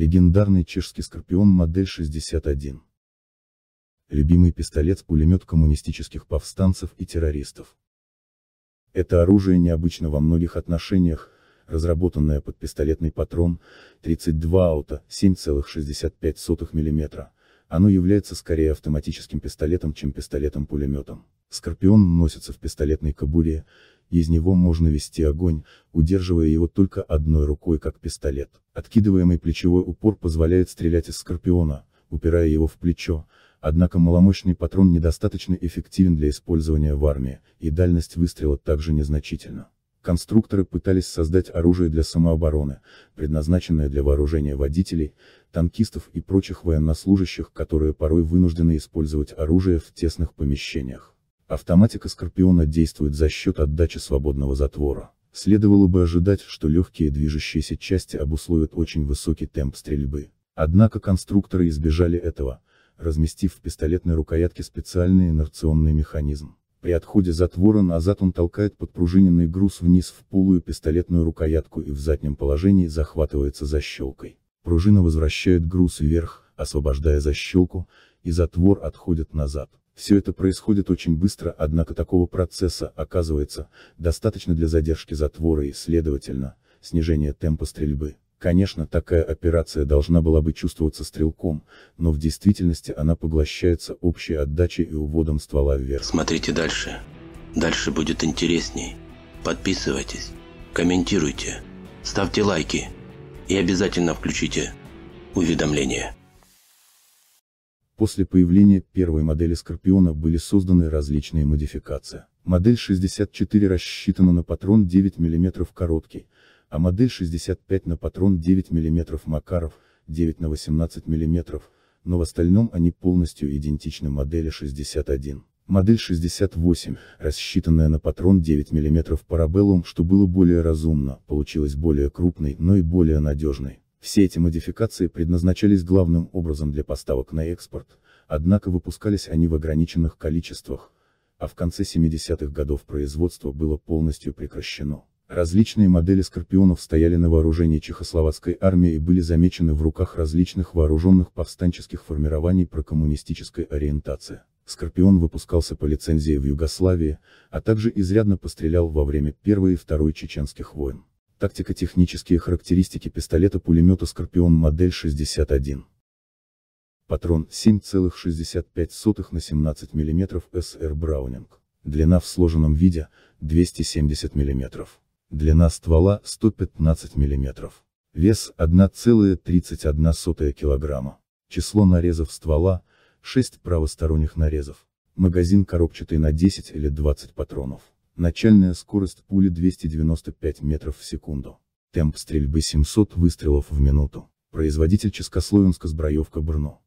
Легендарный чешский «Скорпион» модель 61. Любимый пистолет-пулемет коммунистических повстанцев и террористов. Это оружие необычно во многих отношениях, разработанное под пистолетный патрон 32 аута 7,65 мм. Оно является скорее автоматическим пистолетом, чем пистолетом-пулеметом. Скорпион носится в пистолетной кобуре, из него можно вести огонь, удерживая его только одной рукой как пистолет. Откидываемый плечевой упор позволяет стрелять из скорпиона, упирая его в плечо, однако маломощный патрон недостаточно эффективен для использования в армии, и дальность выстрела также незначительна. Конструкторы пытались создать оружие для самообороны, предназначенное для вооружения водителей, танкистов и прочих военнослужащих, которые порой вынуждены использовать оружие в тесных помещениях. Автоматика Скорпиона действует за счет отдачи свободного затвора. Следовало бы ожидать, что легкие движущиеся части обусловят очень высокий темп стрельбы. Однако конструкторы избежали этого, разместив в пистолетной рукоятке специальный инерционный механизм. При отходе затвора назад он толкает подпружиненный груз вниз в полую пистолетную рукоятку и в заднем положении захватывается защелкой. Пружина возвращает груз вверх, освобождая защелку, и затвор отходит назад. Все это происходит очень быстро, однако такого процесса, оказывается, достаточно для задержки затвора и, следовательно, снижения темпа стрельбы. Конечно, такая операция должна была бы чувствоваться стрелком, но в действительности она поглощается общей отдачей и уводом ствола вверх. Смотрите дальше. Дальше будет интересней. Подписывайтесь, комментируйте, ставьте лайки и обязательно включите уведомления. После появления первой модели Скорпиона были созданы различные модификации. Модель 64 рассчитана на патрон 9 мм короткий, а модель 65 на патрон 9 мм Макаров, 9 на 18 мм, но в остальном они полностью идентичны модели 61. Модель 68, рассчитанная на патрон 9 мм парабеллум, что было более разумно, получилась более крупной, но и более надежной. Все эти модификации предназначались главным образом для поставок на экспорт, однако выпускались они в ограниченных количествах, а в конце 70-х годов производство было полностью прекращено. Различные модели «Скорпионов» стояли на вооружении чехословацкой армии и были замечены в руках различных вооруженных повстанческих формирований прокоммунистической ориентации. «Скорпион» выпускался по лицензии в Югославии, а также изрядно пострелял во время Первой и Второй чеченских войн. Тактико-технические характеристики пистолета-пулемета «Скорпион» модель 61. Патрон 7,65 на 17 мм СР Браунинг. Длина в сложенном виде 270 мм. Длина ствола 115 мм. Вес 1,31 кг. Число нарезов ствола 6 правосторонних нарезов. Магазин коробчатый на 10 или 20 патронов. Начальная скорость пули 295 метров в секунду. Темп стрельбы 700 выстрелов в минуту. Производитель Ческословенска Сброевка Брно.